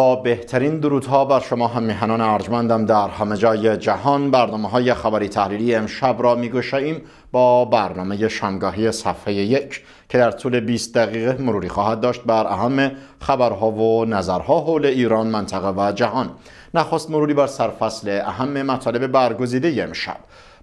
با بهترین درودها بر شما هم میهنان ارجمندم در همه جای جهان برنامه های خبری تحلیلی امشب را میگوشاییم با برنامه شامگاهی صفحه یک که در طول 20 دقیقه مروری خواهد داشت بر اهم خبرها و نظرها حول ایران منطقه و جهان نخست مروری بر سرفصل اهم مطالب برگزیده امشب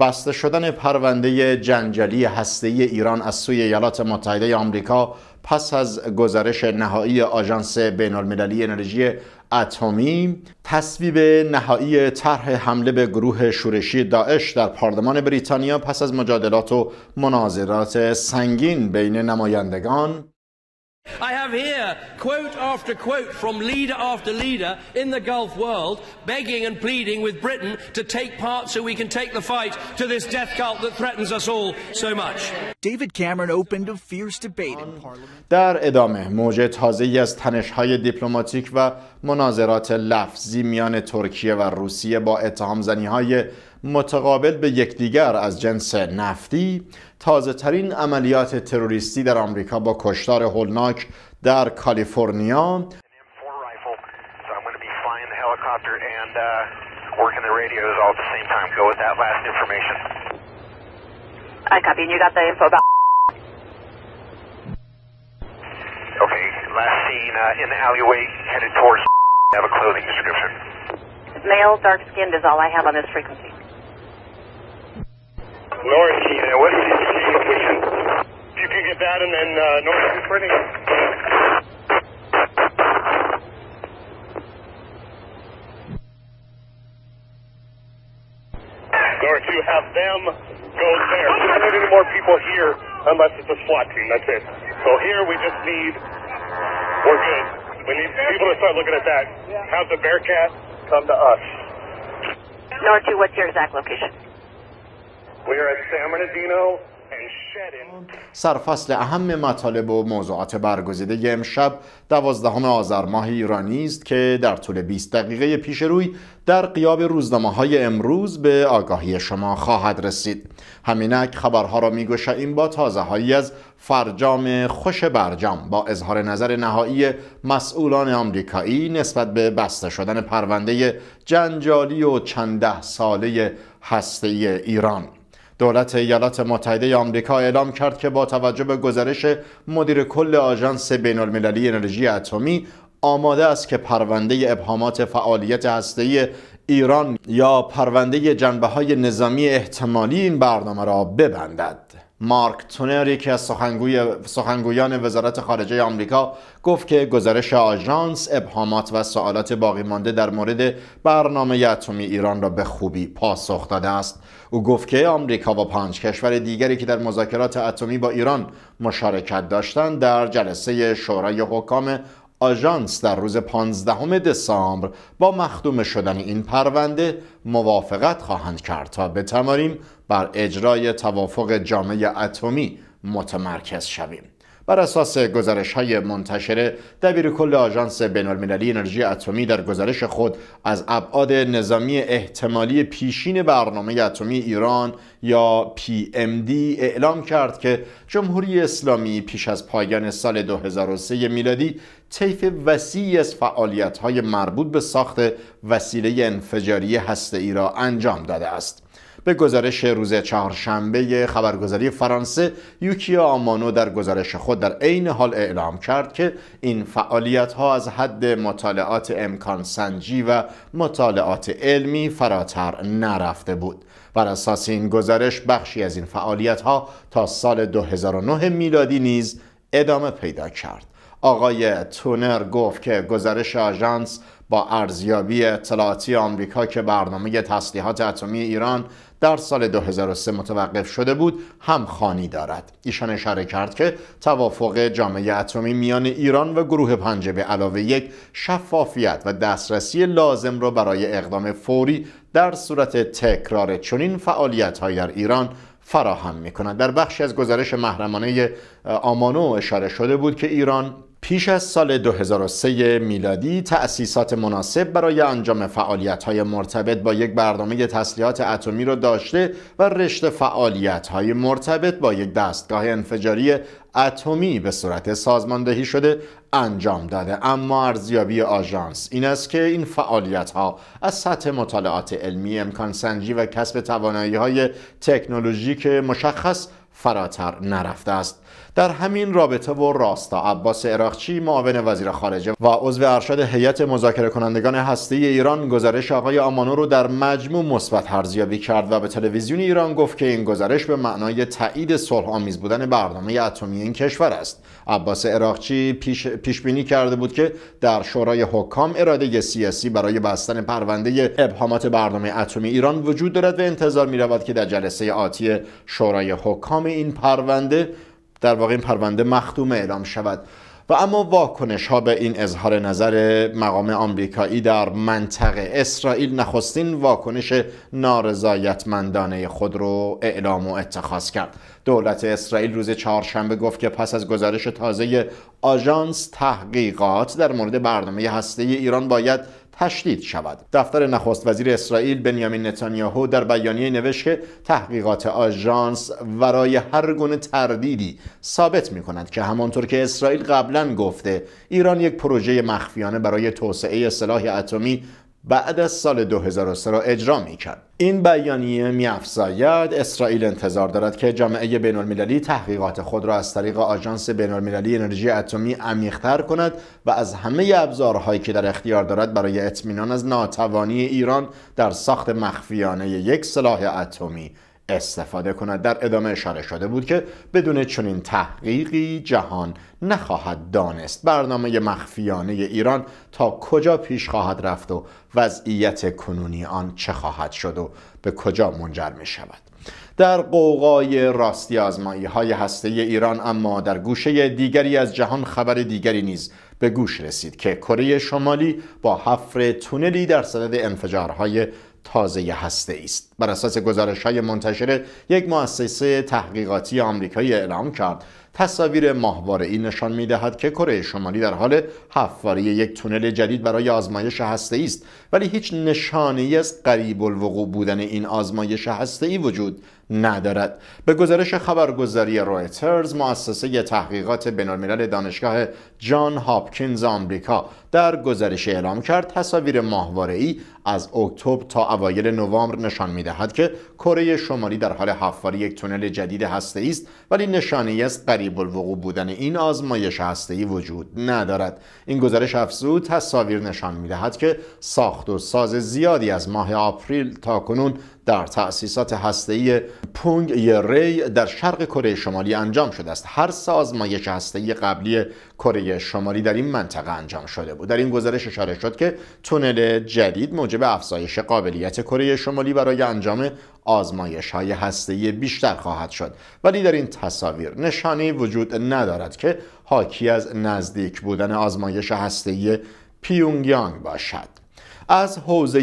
بسته شدن پرونده جنجالی هسته‌ای ایران از سوی ایالات متحده آمریکا پس از گزارش نهایی آژانس بین‌المللی انرژی اتمی تصویب نهایی طرح حمله به گروه شورشی داعش در پارلمان بریتانیا پس از مجادلات و مناظرات سنگین بین نمایندگان I have here quote after quote from leader after leader in the Gulf world begging and pleading with Britain to take part so we can take the fight to this death cult that threatens us all so much. David Cameron opened a fierce debate in Parliament. در ادامه موج تازه از تنش‌های دیپلماتیک و مناظرات لفظی میان ترکیه و روسیه با اتهام زنی های متقابل به یکدیگر از جنس نفتی تازه ترین عملیات تروریستی در آمریکا با کشتار هولناک در کالیفرنیا last seen uh, in the alleyway headed towards. have a clothing description. Male, dark skinned is all I have on this frequency. North Kena, uh, what's the location? If you can get that and then uh, North Kena. North, you have them go there. We do not need any more people here unless it's a SWAT team. That's it. So here we just need we're good. We need people to start looking at that. Have the Bearcat come to us. Nor to what's your exact location? We are at San Bernardino سرفصل اهم مطالب و موضوعات برگزیده امشب دوازدهم آذر ماه ایرانی است که در طول 20 دقیقه پیش روی در قیاب روزنامه های امروز به آگاهی شما خواهد رسید همینک خبرها را این با تازه هایی از فرجام خوش برجام با اظهار نظر نهایی مسئولان آمریکایی نسبت به بسته شدن پرونده جنجالی و چند ده ساله هسته ایران دولت ایالات متحده آمریکا اعلام کرد که با توجه به گزارش مدیر کل آژانس المللی انرژی اتمی آماده است که پرونده ابهامات فعالیت هسته‌ای ایران یا پرونده جنبه های نظامی احتمالی این برنامه را ببندد. مارک تونر یکی از سخنگوی سخنگویان وزارت خارجه آمریکا گفت که گزارش آژانس ابهامات و سوالات باقی مانده در مورد برنامه اتمی ایران را به خوبی پاسخ داده است او گفت که آمریکا و پنج کشور دیگری که در مذاکرات اتمی با ایران مشارکت داشتند در جلسه شورای حکام آژانس در روز 15 دسامبر با مخدوم شدن این پرونده موافقت خواهند کرد تا بتماریم بر اجرای توافق جامعه اتمی متمرکز شویم بر اساس گزارش های منتشره دبیر کل آژانس بین المللی انرژی اتمی در گزارش خود از ابعاد نظامی احتمالی پیشین برنامه اتمی ایران یا PMD اعلام کرد که جمهوری اسلامی پیش از پایان سال 2003 میلادی طیف وسیعی از فعالیت های مربوط به ساخت وسیله انفجاری ای را انجام داده است. به گزارش روز چهارشنبه خبرگزاری فرانسه یوکیا آمانو در گزارش خود در عین حال اعلام کرد که این فعالیت ها از حد مطالعات امکان سنجی و مطالعات علمی فراتر نرفته بود بر اساس این گزارش بخشی از این فعالیت ها تا سال 2009 میلادی نیز ادامه پیدا کرد آقای تونر گفت که گزارش آژانس با ارزیابی اطلاعاتی آمریکا که برنامه تسلیحات اتمی ایران در سال 2003 متوقف شده بود هم خانی دارد ایشان اشاره کرد که توافق جامعه اتمی میان ایران و گروه پنجه به علاوه یک شفافیت و دسترسی لازم را برای اقدام فوری در صورت تکرار چنین فعالیت‌هایی در ایران فراهم می کند. در بخشی از گزارش محرمانه آمانو اشاره شده بود که ایران پیش از سال 2003 میلادی تأسیسات مناسب برای انجام فعالیت‌های مرتبط با یک برنامه تسلیحات اتمی را داشته و رشته فعالیت‌های مرتبط با یک دستگاه انفجاری اتمی به صورت سازماندهی شده انجام داده اما ارزیابی آژانس این است که این فعالیت ها از سطح مطالعات علمی امکان سنجی و کسب توانایی های تکنولوژیک مشخص فراتر نرفته است در همین رابطه و راستا عباس عراقچی معاون وزیر خارجه و عضو ارشد هیئت مذاکره کنندگان هسته ایران گزارش آقای آمانو رو در مجموع مثبت ارزیابی کرد و به تلویزیون ایران گفت که این گزارش به معنای تایید صلح آمیز بودن برنامه اتمی این کشور است عباس عراقچی پیش, پیش بینی کرده بود که در شورای حکام اراده سیاسی برای بستن پرونده ابهامات برنامه اتمی ایران وجود دارد و انتظار می رود که در جلسه آتی شورای حکام این پرونده در واقع این پرونده مختوم اعلام شود و اما واکنش ها به این اظهار نظر مقام آمریکایی در منطقه اسرائیل نخستین واکنش نارضایتمندانه خود رو اعلام و اتخاذ کرد دولت اسرائیل روز چهارشنبه گفت که پس از گزارش تازه آژانس تحقیقات در مورد برنامه هسته ایران باید تشدید شود دفتر نخست وزیر اسرائیل بنیامین نتانیاهو در بیانیه نوشت که تحقیقات آژانس ورای هر گونه تردیدی ثابت می کند که همانطور که اسرائیل قبلا گفته ایران یک پروژه مخفیانه برای توسعه سلاح اتمی بعد از سال 2003 را اجرا می کرد. این بیانیه می افزاید اسرائیل انتظار دارد که جامعه بین المللی تحقیقات خود را از طریق آژانس بین المللی انرژی اتمی عمیقتر کند و از همه ابزارهایی که در اختیار دارد برای اطمینان از ناتوانی ایران در ساخت مخفیانه یک سلاح اتمی استفاده کند در ادامه اشاره شده بود که بدون چنین تحقیقی جهان نخواهد دانست برنامه مخفیانه ایران تا کجا پیش خواهد رفت و وضعیت کنونی آن چه خواهد شد و به کجا منجر می شود در قوقای راستی آزمایی های هسته ایران اما در گوشه دیگری از جهان خبر دیگری نیز به گوش رسید که کره شمالی با حفر تونلی در صدد انفجارهای تازه هسته است بر اساس گزارش های منتشر یک مؤسسه تحقیقاتی آمریکایی اعلام کرد تصاویر این نشان میدهد که کره شمالی در حال حفاری یک تونل جدید برای آزمایش هسته است ولی هیچ نشانه از قریب الوقوع بودن این آزمایش هسته ای وجود ندارد به گزارش خبرگزاری رویترز مؤسسه تحقیقات بینالملل دانشگاه جان هاپکینز آمریکا در گزارش اعلام کرد تصاویر ماهواره از اکتبر تا اوایل نوامبر نشان میدهد که کره شمالی در حال حفاری یک تونل جدید هسته است ولی نشانه از قریب الوقوع بودن این آزمایش هسته ای وجود ندارد این گزارش افزود تصاویر نشان میدهد که ساخت و ساز زیادی از ماه آپریل تا کنون در تأسیسات هسته‌ای پونگ ری در شرق کره شمالی انجام شده است هر سه آزمایش هسته‌ای قبلی کره شمالی در این منطقه انجام شده بود در این گزارش اشاره شد که تونل جدید موجب افزایش قابلیت کره شمالی برای انجام آزمایش های هسته‌ای بیشتر خواهد شد ولی در این تصاویر نشانه وجود ندارد که حاکی از نزدیک بودن آزمایش هسته‌ای پیونگیانگ باشد از حوزه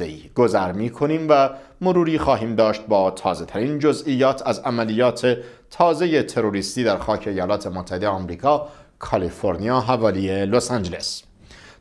ای گذر می کنیم و مروری خواهیم داشت با تازه ترین جزئیات از عملیات تازه تروریستی در خاک ایالات متحده آمریکا، کالیفرنیا حوالی لس آنجلس.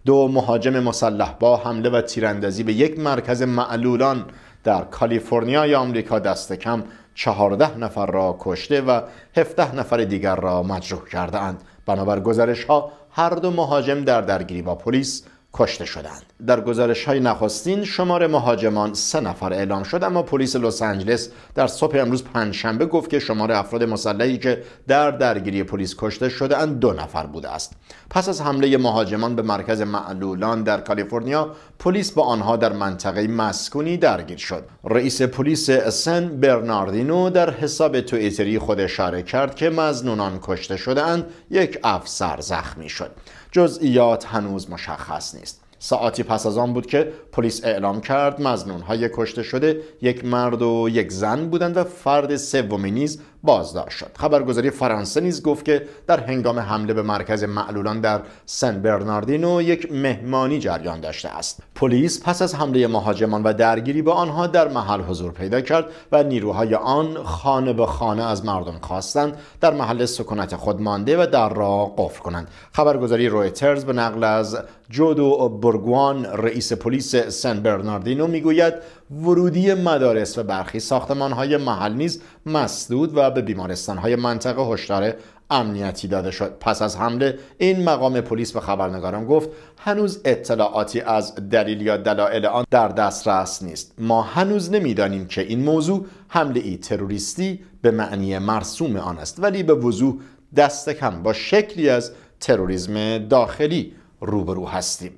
دو مهاجم مسلح با حمله و تیراندازی به یک مرکز معلولان در کالیفرنیا یا آمریکا دست کم 14 نفر را کشته و 17 نفر دیگر را مجروح کرده اند. بنابر گزارش ها هر دو مهاجم در درگیری با پلیس کشته شدند در گزارش های نخستین شمار مهاجمان سه نفر اعلام شد اما پلیس لس آنجلس در صبح امروز پنجشنبه گفت که شمار افراد مسلحی که در درگیری پلیس کشته شده اند دو نفر بوده است پس از حمله مهاجمان به مرکز معلولان در کالیفرنیا پلیس با آنها در منطقه مسکونی درگیر شد رئیس پلیس سن برناردینو در حساب توییتری خود اشاره کرد که مزنونان کشته شدهاند یک افسر زخمی شد جزئیات هنوز مشخص نیست ساعتی پس از آن بود که پلیس اعلام کرد مزنون های کشته شده یک مرد و یک زن بودند و فرد سومی نیز بازداشت. شد خبرگزاری فرانسه نیز گفت که در هنگام حمله به مرکز معلولان در سن برناردینو یک مهمانی جریان داشته است پلیس پس از حمله مهاجمان و درگیری به آنها در محل حضور پیدا کرد و نیروهای آن خانه به خانه از مردم خواستند در محل سکونت خود مانده و در را قفل کنند خبرگزاری رویترز به نقل از جودو برگوان رئیس پلیس سن برناردینو میگوید ورودی مدارس و برخی های محل نیز مسدود و به های منطقه هشدار امنیتی داده شد پس از حمله این مقام پلیس به خبرنگاران گفت هنوز اطلاعاتی از دلیل یا دلایل آن در دسترس نیست ما هنوز نمیدانیم که این موضوع حمله ای تروریستی به معنی مرسوم آن است ولی به وضوح دست کم با شکلی از تروریسم داخلی روبرو هستیم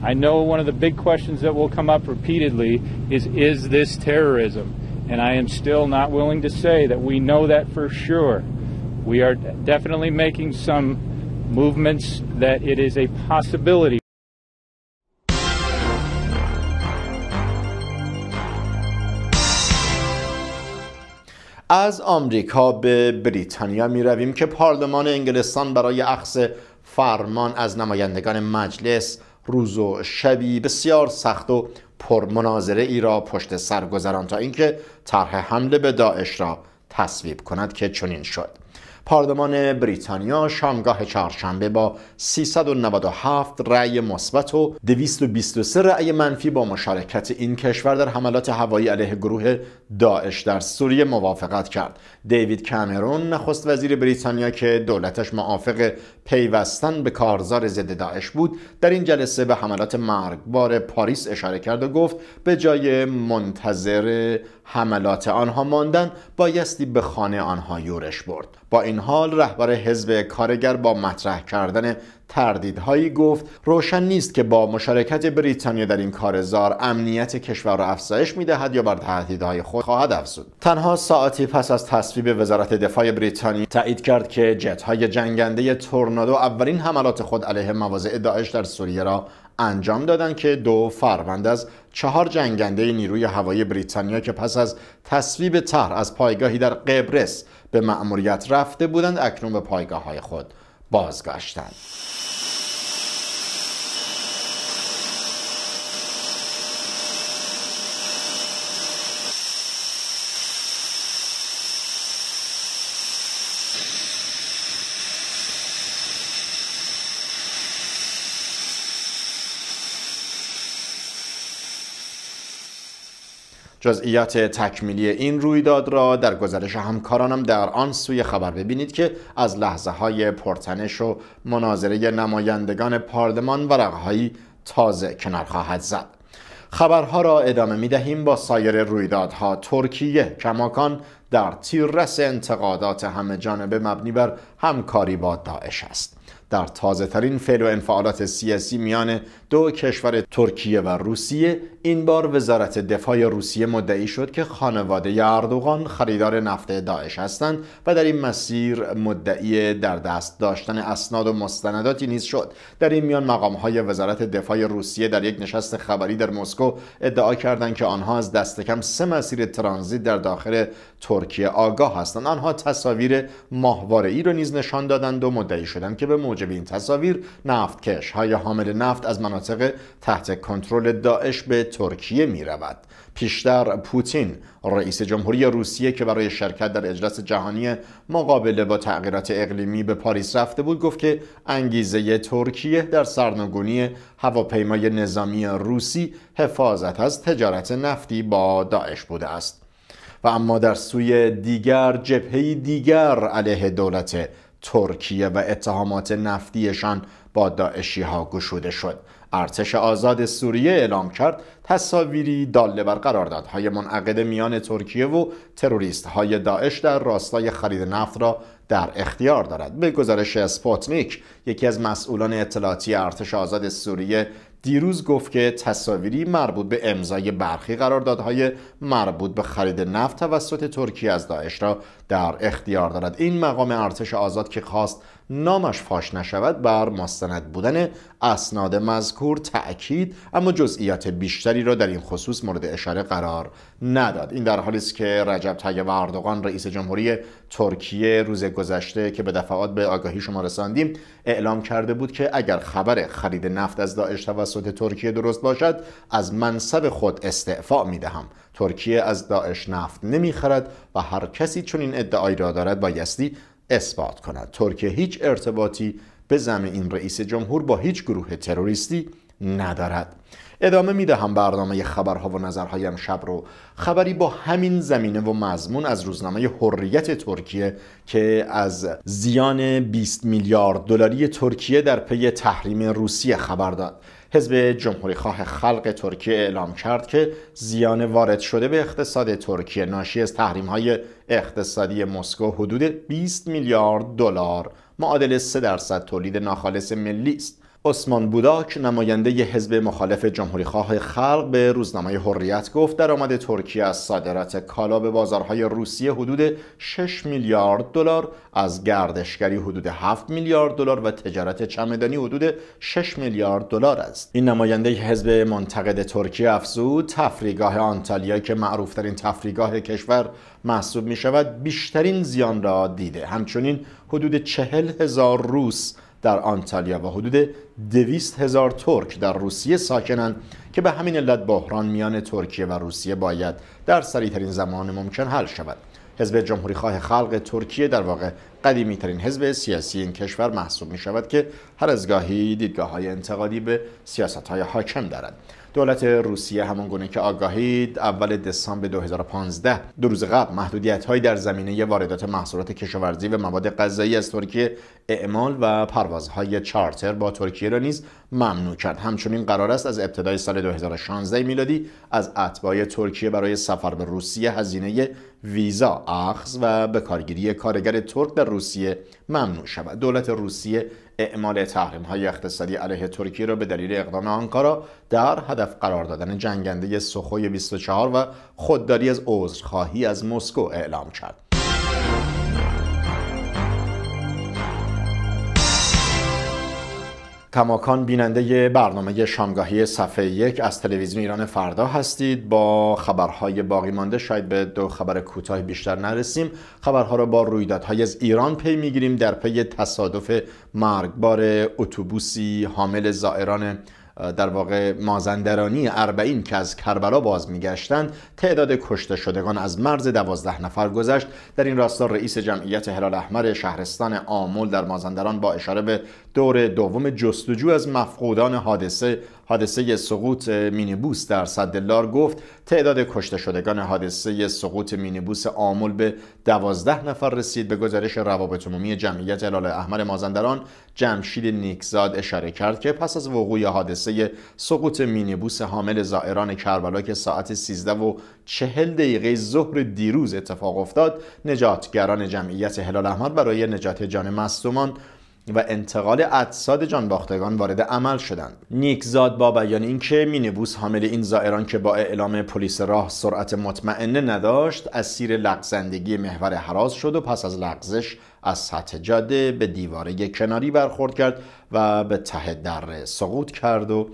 I know one of the big questions that will come up repeatedly is is this terrorism? And I am still not willing to say that we know that for sure. We are definitely making some movements that it is a possibility. از آمریکا به بریتانیا می رویم که پارلمان انگلستان برای اخذ فرمان از نمایندگان مجلس روز و شبی بسیار سخت و پر مناظره ای را پشت سر گذران تا اینکه طرح حمله به داعش را تصویب کند که چنین شد پارلمان بریتانیا شامگاه چهارشنبه با 397 رأی مثبت و 223 رأی منفی با مشارکت این کشور در حملات هوایی علیه گروه داعش در سوریه موافقت کرد دیوید کامرون نخست وزیر بریتانیا که دولتش موافق پیوستن به کارزار ضد داعش بود در این جلسه به حملات مرگبار پاریس اشاره کرد و گفت به جای منتظر حملات آنها ماندن بایستی به خانه آنها یورش برد با این این حال رهبر حزب کارگر با مطرح کردن تردیدهایی گفت روشن نیست که با مشارکت بریتانیا در این کارزار امنیت کشور را افزایش میدهد یا بر تهدیدهای خود خواهد افزود تنها ساعتی پس از تصویب وزارت دفاع بریتانیا تایید کرد که جتهای جنگنده تورنادو اولین حملات خود علیه مواضع داعش در سوریه را انجام دادند که دو فروند از چهار جنگنده نیروی هوایی بریتانیا که پس از تصویب طرح از پایگاهی در قبرس به مأموریت رفته بودند اکنون به پایگاه های خود بازگشتند جزئیات تکمیلی این رویداد را در گزارش همکارانم در آن سوی خبر ببینید که از لحظه های پرتنش و مناظره نمایندگان پارلمان و رقهایی تازه کنار خواهد زد خبرها را ادامه می دهیم با سایر رویدادها ترکیه کماکان در تیررس انتقادات همه جانبه مبنی بر همکاری با داعش است در تازه ترین فعل و انفعالات سیاسی میان دو کشور ترکیه و روسیه این بار وزارت دفاع روسیه مدعی شد که خانواده اردوغان خریدار نفت داعش هستند و در این مسیر مدعی در دست داشتن اسناد و مستنداتی نیز شد در این میان مقام های وزارت دفاع روسیه در یک نشست خبری در مسکو ادعا کردند که آنها از دست کم سه مسیر ترانزیت در داخل ترکیه آگاه هستند آنها تصاویر ماهواره ای را نیز نشان دادند و مدعی شدند که به موجب این تصاویر نفتکش های حامل نفت از مناطق تحت کنترل داعش به ترکیه می رود پیشتر پوتین رئیس جمهوری روسیه که برای شرکت در اجلاس جهانی مقابله با تغییرات اقلیمی به پاریس رفته بود گفت که انگیزه ترکیه در سرنگونی هواپیمای نظامی روسی حفاظت از تجارت نفتی با داعش بوده است و اما در سوی دیگر جبهه دیگر علیه دولت ترکیه و اتهامات نفتیشان با داعشی ها گشوده شد ارتش آزاد سوریه اعلام کرد تصاویری داله بر قراردادهای منعقد میان ترکیه و تروریست های داعش در راستای خرید نفت را در اختیار دارد به گزارش اسپوتنیک یکی از مسئولان اطلاعاتی ارتش آزاد سوریه دیروز گفت که تصاویری مربوط به امضای برخی قراردادهای مربوط به خرید نفت توسط ترکیه از داعش را در اختیار دارد این مقام ارتش آزاد که خواست نامش فاش نشود بر مستند بودن اسناد مذکور تأکید اما جزئیات بیشتری را در این خصوص مورد اشاره قرار نداد این در حالی است که رجب طیب اردوغان رئیس جمهوری ترکیه روز گذشته که به دفعات به آگاهی شما رساندیم اعلام کرده بود که اگر خبر خرید نفت از داعش توسط ترکیه درست باشد از منصب خود استعفا میدهم ترکیه از داعش نفت نمیخرد و هر کسی چون این ادعایی را دارد بایستی اثبات کند ترکیه هیچ ارتباطی به زمین این رئیس جمهور با هیچ گروه تروریستی ندارد ادامه می دهم برنامه خبرها و نظرهای شب رو خبری با همین زمینه و مضمون از روزنامه حریت ترکیه که از زیان 20 میلیارد دلاری ترکیه در پی تحریم روسیه خبر داد حزب جمهوری خواه خلق ترکیه اعلام کرد که زیان وارد شده به اقتصاد ترکیه ناشی از تحریم های اقتصادی مسکو حدود 20 میلیارد دلار معادل 3 درصد تولید ناخالص ملی است عثمان بوداک نماینده ی حزب مخالف خواه خلق به روزنامه حریت گفت درآمد ترکیه از صادرات کالا به بازارهای روسیه حدود 6 میلیارد دلار از گردشگری حدود 7 میلیارد دلار و تجارت چمدانی حدود 6 میلیارد دلار است این نماینده ی حزب منتقد ترکیه افزود تفریگاه آنتالیا که معروفترین تفریگاه کشور محسوب می شود بیشترین زیان را دیده همچنین حدود چهل هزار روس در آنتالیا و حدود دویست هزار ترک در روسیه ساکنند که به همین علت بحران میان ترکیه و روسیه باید در سریعترین زمان ممکن حل شود حزب جمهوری خواه خلق ترکیه در واقع قدیمی ترین حزب سیاسی این کشور محسوب می شود که هر از گاهی دیدگاه های انتقادی به سیاست های حاکم دارد دولت روسیه همان گونه که آگاهید اول دسامبر 2015 دو روز قبل محدودیت هایی در زمینه واردات محصولات کشاورزی و مواد غذایی از ترکیه اعمال و پروازهای چارتر با ترکیه را نیز ممنوع کرد همچنین قرار است از ابتدای سال 2016 میلادی از اتباع ترکیه برای سفر به روسیه هزینه ویزا اخذ و به کارگیری کارگر ترک در روسیه ممنوع شود دولت روسیه اعمال تحریم های اقتصادی علیه ترکیه را به دلیل اقدام آنکارا در هدف قرار دادن جنگنده سخوی 24 و خودداری از عذرخواهی از مسکو اعلام کرد تماکان بیننده برنامه شامگاهی صفحه یک از تلویزیون ایران فردا هستید با خبرهای باقی مانده شاید به دو خبر کوتاه بیشتر نرسیم خبرها را با رویدادهای از ایران پی میگیریم در پی تصادف مرگبار اتوبوسی حامل زائران در واقع مازندرانی اربعین که از کربلا باز میگشتند تعداد کشته شدگان از مرز دوازده نفر گذشت در این راستا رئیس جمعیت هلال احمر شهرستان آمول در مازندران با اشاره به دور دوم جستجو از مفقودان حادثه حادثه سقوط مینیبوس در صدلار گفت تعداد کشته شدگان حادثه سقوط مینیبوس آمل به دوازده نفر رسید به گزارش روابط عمومی جمعیت هلال احمد مازندران جمشید نیکزاد اشاره کرد که پس از وقوع حادثه سقوط مینیبوس حامل زائران کربلا که ساعت 13 و 40 دقیقه ظهر دیروز اتفاق افتاد نجاتگران جمعیت هلال احمد برای نجات جان مصدومان و انتقال اجساد جانباختگان وارد عمل شدند نیکزاد با بیان اینکه مینیبوس حامل این زائران که با اعلام پلیس راه سرعت مطمئنه نداشت از سیر لغزندگی محور حراس شد و پس از لغزش از سطح جاده به دیواره کناری برخورد کرد و به ته دره سقوط کرد و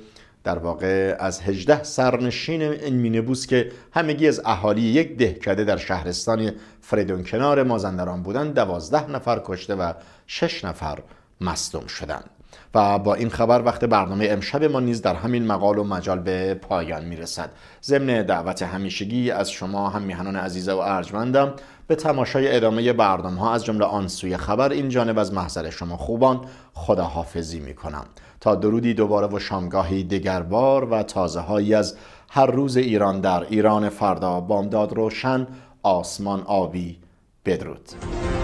در واقع از 18 سرنشین این مینیبوس که همگی از اهالی یک دهکده در شهرستان فریدون کنار مازندران بودند 12 نفر کشته و 6 نفر مصدوم شدند و با این خبر وقت برنامه امشب ما نیز در همین مقال و مجال به پایان میرسد ضمن دعوت همیشگی از شما هم میهنان عزیزه و ارجمندم به تماشای ادامه برنامه ها از جمله آن سوی خبر این جانب از محضر شما خوبان خداحافظی میکنم تا درودی دوباره و شامگاهی بار و تازه هایی از هر روز ایران در ایران فردا بامداد روشن آسمان آبی بدرود